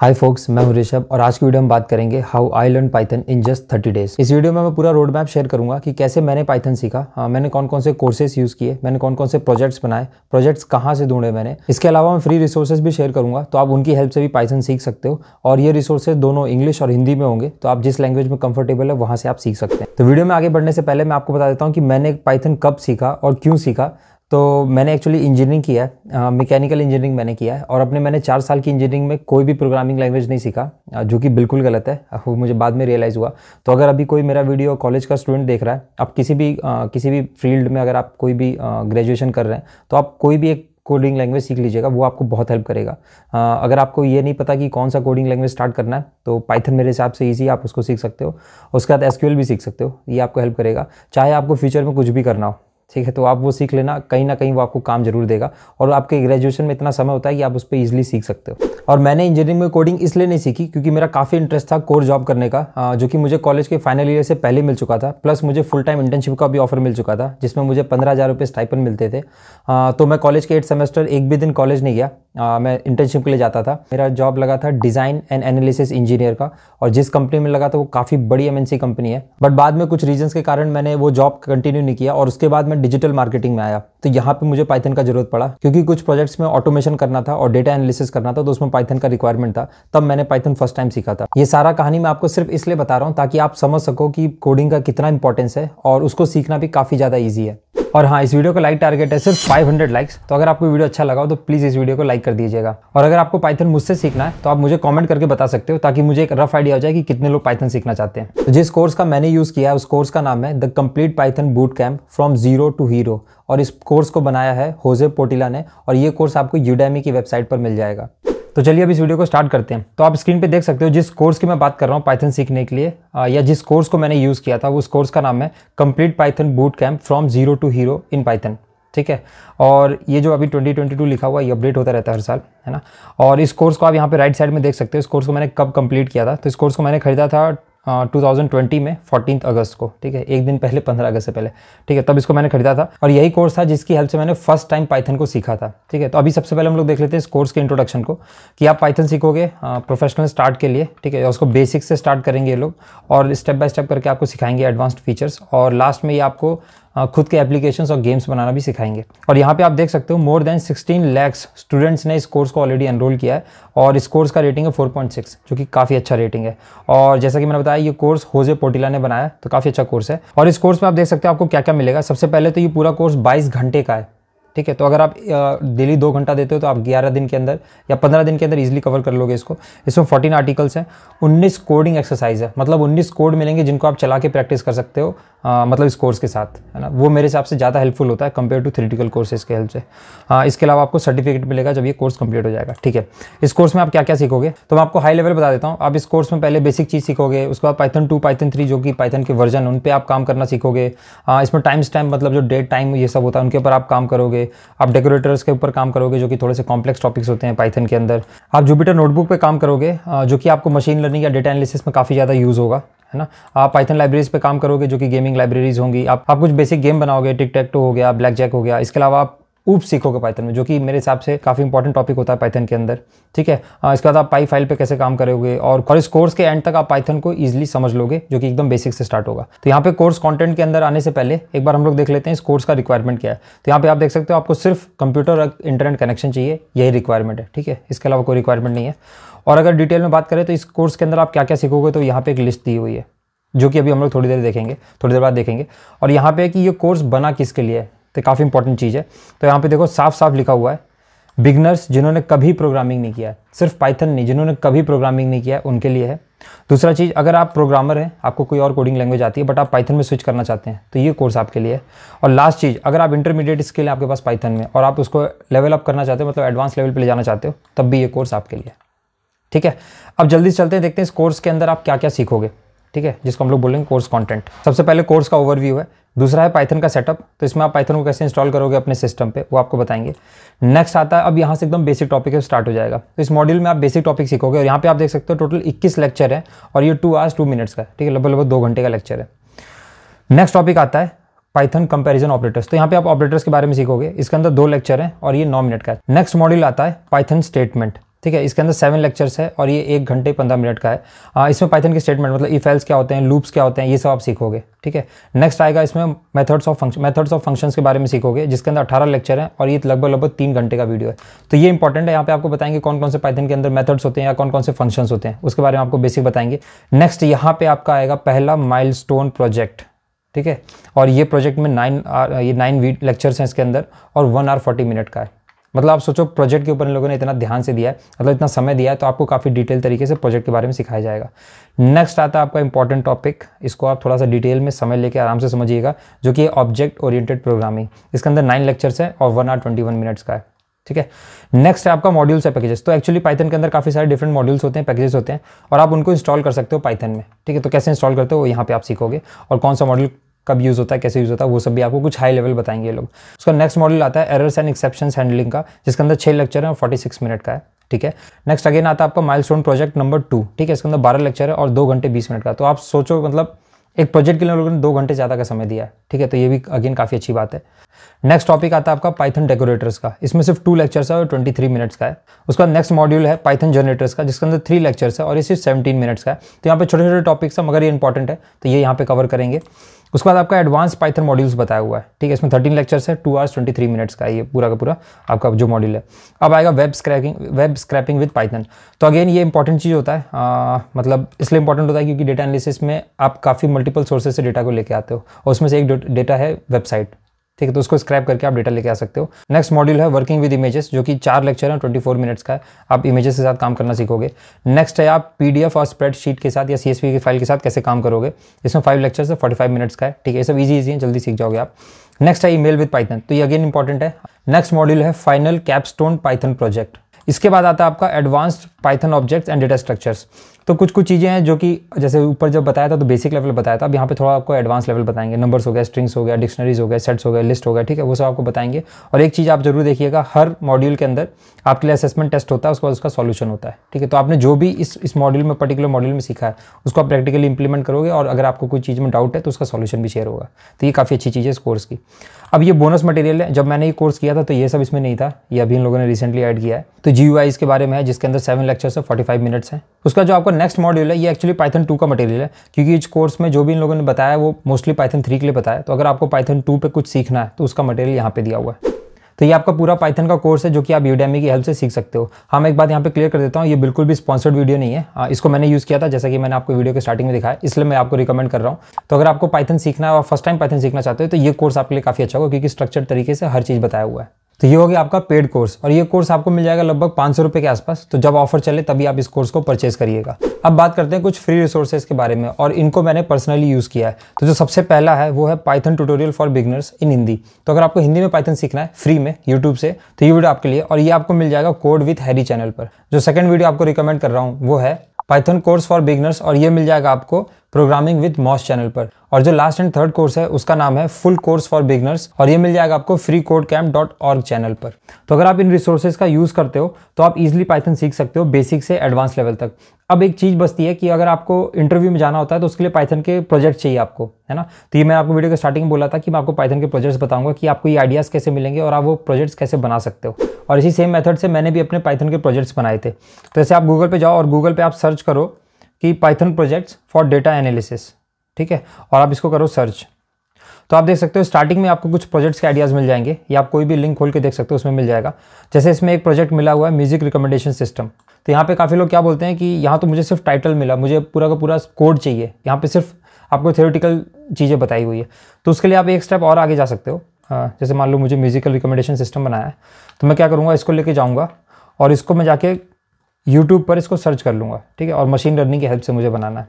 हाय focus मैं हूं ऋषभ और आज की वीडियो में बात करेंगे how I learn Python in just thirty days इस वीडियो में मैं पूरा रोड मैप शेयर करूंगा कि कैसे मैंने पाइथन सीखा हाँ, मैंने कौन कौन से कोर्सेज यूज़ किए मैंने कौन कौन से प्रोजेक्ट्स बनाए प्रोजेक्ट्स कहाँ से ढूंढे मैंने इसके अलावा मैं फ्री रिसोर्सेज भी शेयर करूंगा तो आप उनकी हेल्प से भी पाइथन सीख सकते हो और ये रिसोर्सेज दोनों इंग्लिश और हिंदी में होंगे तो आप जिस लैंग्वेज में कंफर्टेबल है वहाँ से आप सीख सकते हैं तो वीडियो में आगे बढ़ने से पहले मैं आपको बता देता हूँ कि मैंने पाइथन कब सीखा और क्यों सीखा तो मैंने एक्चुअली इंजीनियरिंग किया है मैकेनिकल इंजीनियरिंग मैंने किया है और अपने मैंने चार साल की इंजीनियरिंग में कोई भी प्रोग्रामिंग लैंग्वेज नहीं सीखा जो कि बिल्कुल गलत है वो मुझे बाद में रियलाइज़ हुआ तो अगर अभी कोई मेरा वीडियो कॉलेज का स्टूडेंट देख रहा है आप किसी भी आ, किसी भी फील्ड में अगर आप कोई भी ग्रेजुएशन कर रहे हैं तो आप कोई भी एक कोडिंग लैंग्वेज सीख लीजिएगा वो आपको बहुत हेल्प करेगा आ, अगर आपको ये नहीं पता कि कौन सा कोडिंग लैंग्वेज स्टार्ट करना है तो पाइथन मेरे हिसाब से ईजी आप उसको सीख सकते हो उसके बाद एसक्यूएल भी सीख सकते हो ये आपको हेल्प करेगा चाहे आपको फ्यूचर में कुछ भी करना हो ठीक है तो आप वो सीख लेना कहीं ना कहीं वो आपको काम जरूर देगा और आपके ग्रेजुएशन में इतना समय होता है कि आप उस पर ईजिली सीख सकते हो और मैंने इंजीनियरिंग में कोडिंग इसलिए नहीं सीखी क्योंकि मेरा काफ़ी इंटरेस्ट था कोर जॉब करने का जो कि मुझे कॉलेज के फाइनल ईयर से पहले मिल चुका था प्लस मुझे फुल टाइम इंटर्नशिप का भी ऑफर मिल चुका था जिसमें मुझे पंद्रह हज़ार रुपये स्टाइपन मिलते थे तो मैं कॉलेज के एट सेमेस्टर एक भी दिन कॉलेज नहीं गया आ, मैं इंटर्नशिप के लिए जाता था मेरा जॉब लगा था डिज़ाइन एंड एनालिसिस इंजीनियर का और जिस कंपनी में लगा था वो काफ़ी बड़ी एम कंपनी है बट बाद में कुछ रीजंस के कारण मैंने वो जॉब कंटिन्यू नहीं किया और उसके बाद मैं डिजिटल मार्केटिंग में आया तो यहाँ पे मुझे पाइथन का जरूरत पड़ा क्योंकि कुछ प्रोजेक्ट्स में ऑटोमेशन करना था और डेटा एनालिसिस करना था तो उसमें पाइथन का रिक्वायरमेंट था तब मैंने पाइथन फर्स्ट टाइम सीखा था ये सारा कहानी मैं आपको सिर्फ इसलिए बता रहा हूँ ताकि आप समझ सको कि कोडिंग का कितना इंपॉर्टेंस है और उसको सीखना भी काफ़ी ज़्यादा ईजी है और हाँ इस वीडियो का लाइक टारगेट है सिर्फ 500 लाइक्स तो अगर आपको वीडियो अच्छा लगा हो तो प्लीज़ इस वीडियो को लाइक कर दीजिएगा और अगर आपको पाइथन मुझसे सीखना है तो आप मुझे कमेंट करके बता सकते हो ताकि मुझे एक रफ आइडिया हो जाए कि कितने लोग पाइथन सीखना चाहते हैं तो जिस कोर्स का मैंने यूज़ किया है उस कोर्स का नाम है the complete Python boot camp from zero to hero और इस कोर्स को बनाया है होजे पोटिला ने और ये कोर्स आपको यूडेमी की वेबसाइट पर मिल जाएगा तो चलिए अब इस वीडियो को स्टार्ट करते हैं तो आप स्क्रीन पे देख सकते हो जिस कोर्स की मैं बात कर रहा हूँ पाइथन सीखने के लिए आ, या जिस कोर्स को मैंने यूज़ किया था उस कोर्स का नाम है complete Python boot camp from zero to hero in Python ठीक है और ये जो अभी 2022 लिखा हुआ है ये अपडेट होता रहता है हर साल है ना और इस कोर्स को आप यहाँ पे राइट साइड में देख सकते हो इस कोर्स को मैंने कब कंप्लीट किया था तो इस कोर्स को मैंने खरीदा था 2020 हाँ, में फोर्टीन अगस्त को ठीक है एक दिन पहले 15 अगस्त से पहले ठीक है तब इसको मैंने खरीदा था और यही कोर्स था जिसकी हेल्प से मैंने फर्स्ट टाइम पाइथन को सीखा था ठीक है तो अभी सबसे पहले हम लोग देख लेते हैं इस कोर्स के इंट्रोडक्शन को कि आप पाइथन सीखोगे प्रोफेशनल हाँ, स्टार्ट के लिए ठीक है उसको बेसिक से स्टार्ट करेंगे ये लोग और स्टेप बाय स्टेप करके आपको सिखाएंगे एडवांस्ड फीचर्स और लास्ट में ये आपको हाँ, खुद के एप्लीकेशंस और गेम्स बनाना भी सिखाएंगे और यहाँ पे आप देख सकते हो मोर देन 16 लैक्स स्टूडेंट्स ने इस कोर्स को ऑलरेडी एनरोल किया है और इस कोर्स का रेटिंग है 4.6 जो कि काफ़ी अच्छा रेटिंग है और जैसा कि मैंने बताया ये कोर्स होजे पोटिला ने बनाया तो काफ़ी अच्छा कोर्स है और इस कोर्स में आप देख सकते हो आपको क्या क्या मिलेगा सबसे पहले तो ये पूरा कोर्स बाईस घंटे का है ठीक है तो अगर आप डेली दो घंटा देते हो तो आप ग्यारह दिन के अंदर या पंद्रह दिन के अंदर इजिली कवर कर लोगे इसको इसमें फोर्टीन आर्टिकल्स हैं उन्नीस कोडिंग एक्सरसाइज है मतलब उन्नीस कोड मिलेंगे जिनको आप चला के प्रैक्टिस कर सकते हो आ, मतलब इस कोर्स के साथ है ना वो मेरे हिसाब से ज़्यादा हेल्पफुल होता है कंपेयर टू थ्रीटिकल कोर्सेज के हेल्प से आ, इसके अलावा आपको सर्टिफिकेट मिलेगा जब ये कोर्स कंप्लीट हो जाएगा ठीक है इस कोर्स में आप क्या क्या सीखोगे तो मैं आपको हाई लेवल बता देता हूँ आप इस कोर्स में पहले बेसिक चीज़ सीखोगे उसके बाद पाइथन टू पाइथन थ्री जो कि पाइथन के वर्जन उन पर आप काम करना सीखोगे इसमें टाइम मतलब जो डेट टाइम ये सब होता है उनके ऊपर आप काम करोगे आप डेकोरेटर्स के ऊपर काम करोगे जो कि थोड़े से कॉम्प्लेक्स टॉपिक्स होते हैं पाइथन के अंदर आप जुपिटर नोटबुक पे काम करोगे जो कि आपको मशीन लर्निंग या डेटा एनालिसिस में काफ़ी ज़्यादा यूज़ होगा है ना आप पाइथन लाइब्रेरीज पे काम करोगे जो कि गेमिंग लाइब्रेरीज होंगी आप आप कुछ बेसिक गेम बनाओगे टिक टैक टू हो गया ब्लैक जैक हो गया इसके अलावा आप ऊप सीखोगे पाइथन में जो कि मेरे हिसाब से काफ़ी इंपॉर्टेंट टॉपिक होता है पाइथन के अंदर ठीक है इसके बाद आप पाई फाइल पे कैसे काम करोगे और और इस कोर्स के एंड तक आप पाइथन को ईजिली समझ लोगे जो कि एकदम बेसिक से स्टार्ट होगा तो यहाँ पे कोर्स कंटेंट के अंदर आने से पहले एक बार हम लोग देख लेते हैं इस कोर्स का रिक्वायरमेंट क्या है तो यहाँ पे आप देख सकते हो आपको सिर्फ कंप्यूटर और इंटरनेट कनेक्शन चाहिए यही रिक्वायरमेंट है ठीक है इसके अलावा कोई रिक्वायरमेंट नहीं है और अगर डिटेल में बात करें तो इस कोर्स के अंदर आप क्या क्या सीखोगे तो यहाँ पे एक लिस्ट दी हुई है जो कि अभी हम लोग थोड़ी देर देखेंगे थोड़ी देर बाद देखेंगे और यहाँ पे कि ये कोर्स बना किसके लिए है तो काफ़ी इंपॉर्टेंट चीज़ है तो यहाँ पे देखो साफ साफ लिखा हुआ है बिगनर्स जिन्होंने कभी प्रोग्रामिंग नहीं किया है सिर्फ पाइथन नहीं जिन्होंने कभी प्रोग्रामिंग नहीं किया है उनके लिए है दूसरा चीज़ अगर आप प्रोग्रामर हैं आपको कोई और कोडिंग लैंग्वेज आती है बट आप पाइथन में स्विच करना चाहते हैं तो ये कोर्स आपके लिए है और लास्ट चीज़ अगर आप इंटरमीडिएट स्किल हैं आपके पास पाइथन में और आप उसको लेवल अप करना चाहते हो मतलब एडवांस लेवल पर ले जाना चाहते हो तब भी ये कोर्स आपके लिए ठीक है अब जल्दी से चलते हैं देखते हैं इस कोर्स के अंदर आप क्या क्या सीखोगे ठीक है जिसको हम लोग बोलेंगे कोर्स कंटेंट सबसे पहले कोर्स का ओवरव्यू है दूसरा है पाइथन का सेटअप तो इसमें आप पाइथन को कैसे इंस्टॉल करोगे अपने सिस्टम पे वो आपको बताएंगे नेक्स्ट आता है अब यहाँ से एकदम बेसिक टॉपिक है स्टार्ट हो जाएगा तो इस मॉड्यूल में आप बेसिक टॉपिक सीखोगे और यहाँ पे आप देख सकते हो टोटल 21 लेक्चर है और ये टू आवर्स टू मिनट्स का ठीक है लगभग लगभग दो घंटे का लेक्चर है नेक्स्ट टॉपिक आता है पाइथन कंपेरिजन ऑपरेटर्स तो यहाँ पे आप ऑपरेटर्स के बारे में सीखोगे इसके अंदर दो लेक्चर हैं और ये नौ मिनट का नेक्स्ट मॉड्यूल आता है पाइथन स्टेटमेंट ठीक है इसके अंदर सेवन लेक्चर्स है और ये एक घंटे पंद्रह मिनट का है आ, इसमें पाइथन के स्टेटमेंट मतलब इफेल्स क्या होते हैं लूप्स क्या होते हैं ये सब आप सीखोगे ठीक है नेक्स्ट आएगा इसमें methods of function methods of functions के बारे में सीखोगे जिसके अंदर अठारह लेक्चर है और ये लगभग लगभग तीन घंटे का वीडियो है तो ये इंपॉर्टेंट है यहाँ पे आपको बताएंगे कौन कौन से पाइथन के अंदर मेथड्स होते हैं या कौन कौन से फंक्शंस होते हैं उसके बारे में आपको बेसिक बताएंगे नेक्स्ट यहाँ पे आपका आएगा पहला माइल प्रोजेक्ट ठीक है और ये प्रोजेक्ट में नाइन ये नाइन लेक्चर्स हैं इसके अंदर और वन आर फोर्टी मिनट का है मतलब आप सोचो प्रोजेक्ट के ऊपर इन लोगों ने इतना ध्यान से दिया है मतलब इतना समय दिया है तो आपको काफ़ी डिटेल तरीके से प्रोजेक्ट के बारे में सिखाया जाएगा नेक्स्ट आता है आपका इंपॉर्टेंट टॉपिक इसको आप थोड़ा सा डिटेल में समय लेके आराम से समझिएगा जो कि ऑब्जेक्ट ओरिएंटेड प्रोग्रामिंग इसके अंदर नाइन लेक्चर्स है और one hour twenty one minutes का है ठीक है नेक्स्ट है आपका मॉड्यूल्स है पैकेजेस तो एक्चुअली पाइथन के अंदर काफ़ी सारे डिफरेंट मॉड्यूल्स होते हैं पैकेजेस होते हैं और आप उनको इंस्टॉल कर सकते हो पाइथन में ठीक है तो कैसे इंस्टॉल करते हो वो यहाँ पे आप सीखोगे और कौन सा मॉड्यूल कब यूज़ होता है कैसे यूज़ होता है वो सब भी आपको कुछ हाई लेवल बताएंगे लोग उसका नेक्स्ट मॉडल आता है एरर्स एंड एक्सेप्शन हैंडलिंग का जिसके अंदर छः लेक्चर है और फोर्टी सिक्स मिनट का है ठीक है नेक्स्ट अगेन आता है आपका माइलस्टोन प्रोजेक्ट नंबर टू ठीक है इसके अंदर बारह लेक्चर है और दो घंटे बीस मिनट का तो आप सोचो मतलब एक प्रोजेक्ट के लिए लोगों ने दो घंटे ज़्यादा का समय दिया है ठीक है तो ये भी अगेन काफ़ी अच्छी बात है नेक्स्ट टॉपिक आता है आपका पाइथन डेकोरेटर्स का इसमें सिर्फ टू लेक्चर्स है और ट्वेंटी थ्री मिनट्स का है उसका नेक्स्ट मॉड्यूल है पाइथन जनरेटर्स का जिसके अंदर थ्री लेक्चर्स है और ये सिर्फ सेवेंटीन मिनट्स का है तो यहाँ पे छोटे छोटे टॉपिक्स है मगर ये इंपॉर्टेंट है तो ये यहाँ पे कवर करेंगे उसके बाद आपका एडवांस पाइथन मॉड्यूल्स बताया हुआ है ठीक है इसमें थर्टीन लेक्चर्स है two hours twenty three minutes का ये पूरा का पूरा आपका जो मॉड्यूल है अब आएगा web scraping web scraping with Python तो अगेन ये इंपॉर्टेंट चीज़ होता है आ, मतलब इसलिए इंपॉर्टेंट होता है क्योंकि डेटा एनालिसिस में आप काफ़ी मल्टीपल सोर्सेज से डेटा को लेकर आते हो और उसमें से एक डेटा है वेबसाइट ठीक है तो उसको स्क्रैप करके आप डेटा लेके आ सकते हो नेक्स्ट मॉड्यूल है वर्किंग विद इमेजेस जो कि चार लेक्चर हैं 24 मिनट्स का है आप इमेजेस के साथ काम करना सीखोगे नेक्स्ट है आप पीडीएफ और स्प्रेडशीट के साथ या सीएसवी की फाइल के साथ कैसे काम करोगे इसमें फाइव लेक्चर्स है फोर्टी मिनट्स का है ठीक है सब ईजी ईजी है जल्दी सीख जाओगे आप नेक्स्ट है ई मेल विद पाइथन तो ये अगेन इंपॉर्टेंट है नेक्स्ट मॉड्यूल है फाइनल कैपस्टोन पाइथन प्रोजेक्ट इसके बाद आता है आपका advanced Python objects and data structures तो कुछ कुछ चीज़ें हैं जो कि जैसे ऊपर जब बताया था तो बेसिक लेवल बताया था अब यहाँ पे थोड़ा आपको एडवांस लेवल बताएंगे नंबर्स हो गया स्ट्रिंग्स हो गया डिक्शनरीज हो गया सेट्स हो गया लिस्ट हो गया ठीक है वो सब आपको बताएंगे और एक चीज़ आप जरूर देखिएगा हर मॉड्यूल के अंदर आपके लिए असेसमेंट टेस्ट होता है उसके बाद उसका सॉल्यूशन होता है ठीक है तो आपने जो भी इस इस मॉड्यूल में पर्टिकुलर मॉड्यूल में सीखा है उसको आप प्रैक्टिकली इंप्लीमेंट करोगे और अगर आपको कोई चीज़ में डाउट है तो उसका सॉल्यूशन भी शेयर होगा तो ये काफ़ी अच्छी चीज़ है इस कोर्स की अब ये बोनस मटेरियल है जब मैंने ये कोर्स किया था तो ये सब इसमें नहीं था ये अभी इन लोगों ने रिसेंटली ऐड किया है तो जी इसके बारे में है जिसके अंदर सेवन लेक्चर्स है फोर्टी मिनट्स हैं उसका जो आपको नेक्स्ट मॉड्यूल है ये एक्चुअली पाइथन टू का मटेरियल है क्योंकि इस कोर्स में जो भी इन लोगों ने बताया वो मोस्टली पाइथन थ्री के लिए बताया तो अगर आपको पाइथन टू पे कुछ सीखना है तो उसका मटेरियल यहाँ पे दिया हुआ है तो ये आपका पूरा पाइथन का कोर्स है जो कि आप यूडेमी की हेल्प से सीख सकते हो हाँ मैं एक बात यहाँ पे क्लियर कर देता हूँ ये बिल्कुल भी स्पॉन्सर्ड वीडियो नहीं है आ, हाँ, इसको मैंने यूज़ किया था जैसा कि मैंने आपको वीडियो के स्टार्टिंग में दिखाया इसलिए मैं आपको रिकमेंड कर रहा हूँ तो अगर आपको पाइथन सीखना है और फर्स्ट टाइम पाइथन सीखना चाहते हो तो ये कोर्स आपके लिए काफ़ी अच्छा होगा क्योंकि स्ट्रक्चर तरीके से हर चीज़ बताया हुआ है तो ये हो गया आपका पेड कोर्स और ये कोर्स आपको मिल जाएगा लगभग पाँच सौ के आसपास तो जब ऑफर चले तभी आप इस कोर्स को परचेज करिएगा अब बात करते हैं कुछ फ्री रिसोर्सेज के बारे में और इनको मैंने पर्सनली यूज़ किया है तो जो सबसे पहला है वो है Python tutorial for beginners in Hindi तो अगर आपको हिंदी में पाइथन सीखना है फ्री में यूट्यूब से तो ये वीडियो आपके लिए और ये आपको मिल जाएगा कोड विथ हैरी चैनल पर जो सेकंड वीडियो आपको रिकमेंड कर रहा हूँ वो है पाइथन कोर्स फॉर बिगनर्स और ये मिल जाएगा आपको प्रोग्रामिंग विद मॉस चैनल पर और जो लास्ट एंड थर्ड कोर्स है उसका नाम है फुल कोर्स फॉर बिगनर्स और ये मिल जाएगा आपको free code camp dot org channel पर तो अगर आप इन रिसोर्सेज का यूज़ करते हो तो आप इजिली पाइथन सीख सकते हो बेसिक से एडवांस लेवल तक अब एक चीज़ बसती है कि अगर आपको इंटरव्यू में जाना होता है तो उसके लिए पाइथन के प्रोजेक्ट चाहिए आपको है ना तो ये मैं आपको वीडियो के स्टार्टिंग में बोला था कि मैं आपको पाइथन के प्रोजेक्ट्स बताऊंगा कि आपको ये आइडियाज़ कैसे मिलेंगे और आप वो प्रोजेक्ट्स कैसे बना सकते हो और इसी सेम मेथड से मैंने भी अपने पाइथन के प्रोजेक्ट्स बनाए थे तो जैसे आप गूगल पर जाओ और गूगल पर आप सर्च करो कि Python projects for data analysis ठीक है और आप इसको करो सर्च तो आप देख सकते हो स्टार्टिंग में आपको कुछ प्रोजेक्ट्स के आइडियाज़ मिल जाएंगे या आप कोई भी लिंक खोल के देख सकते हो उसमें मिल जाएगा जैसे इसमें एक प्रोजेक्ट मिला हुआ है म्यूजिक रिकमेंडेशन सिस्टम तो यहाँ पे काफ़ी लोग क्या बोलते हैं कि यहाँ तो मुझे सिर्फ टाइटल मिला मुझे पूरा का पूरा कोड चाहिए यहाँ पे सिर्फ आपको थियोरिटिकल चीज़ें बताई हुई है तो उसके लिए आप एक स्टेप और आगे जा सकते हो हाँ, जैसे मान लो मुझे म्यूजिकल रिकमेंडेशन सिस्टम बनाया है तो मैं क्या करूँगा इसको लेके जाऊँगा और इसको मैं जाके यूट्यूब पर इसको सर्च कर लूँगा ठीक है और मशीन लर्निंग की हेल्प से मुझे बनाना है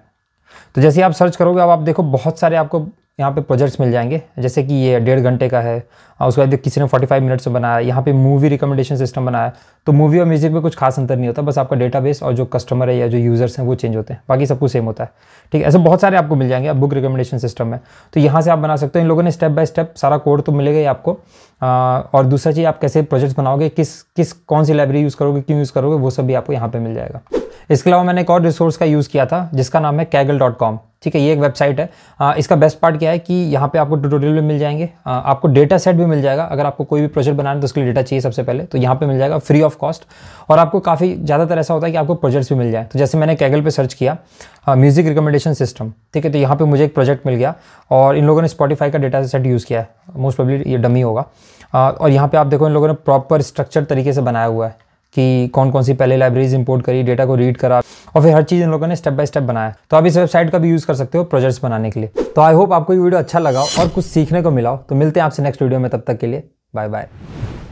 तो जैसे आप सर्च करोगे अब आप देखो बहुत सारे आपको यहाँ पे प्रोजेक्ट्स मिल जाएंगे जैसे कि ये डेढ़ घंटे का है और उसके बाद किसी ने 45 मिनट्स से बनाया यहाँ पे मूवी रिकमेंडेशन सिस्टम बनाया तो मूवी और म्यूजिक में कुछ खास अंतर नहीं होता बस आपका डेटाबेस और जो कस्टमर है या जो यूज़र्स हैं वो चेंज होते हैं बाकी सब कुछ सेम होता है ठीक है ऐसे बहुत सारे आपको मिल जाएंगे आप बुक रिकमेंडेशन सिस्टम में तो यहाँ से आप बना सकते हो इन लोगों ने स्टेप बाई स्टेप सारा कोड तो मिलेगा ही आपको आ, और दूसरा चीज़ आप कैसे प्रोजेक्ट्स बनाओगे किस किस कौन सी लाइब्रेरी यूज़ करोगे क्यों यूज़ करोगे वो सब भी आपको यहाँ पर मिल जाएगा इसके अलावा मैंने एक और रिसोर्स का यूज़ किया था जिसका नाम है कैगल डॉट कॉम ठीक है ये एक वेबसाइट है आ, इसका बेस्ट पार्ट क्या है कि यहाँ पे आपको ट्यूटोरियल भी मिल जाएंगे आ, आपको डेटा सेट भी मिल जाएगा अगर आपको कोई भी प्रोजेक्ट बनाना है तो उसके लिए डेटा चाहिए सबसे पहले तो यहाँ पे मिल जाएगा फ्री ऑफ कॉस्ट और आपको काफ़ी ज़्यादातर ऐसा होता है कि आपको प्रोजेक्ट्स भी मिल जाए तो जैसे मैंने कैगल पर सर्च किया म्यूज़िक रिकमेंडेशन सिस्टम ठीक है तो यहाँ पर मुझे एक प्रोजेक्ट मिल गया और इन लोगों ने स्पॉटीफाई का डेटा सेट यूज़ किया है मोस्ट प्रॉब्ली ये डमी होगा और यहाँ पर आप देखो इन लोगों ने प्रॉपर स्ट्रक्चर तरीके से बनाया हुआ है कि कौन कौन सी पहले लाइब्रेरीज इंपोर्ट करी डेटा को रीड करा और फिर हर चीज़ इन लोगों ने स्टेप बाय स्टेप बनाया तो आप इस वेबसाइट का भी यूज़ कर सकते हो प्रोजेक्ट्स बनाने के लिए तो आई होप आपको ये वीडियो अच्छा लगा और कुछ सीखने को मिला हो तो मिलते हैं आपसे नेक्स्ट वीडियो में तब तक के लिए बाय बाय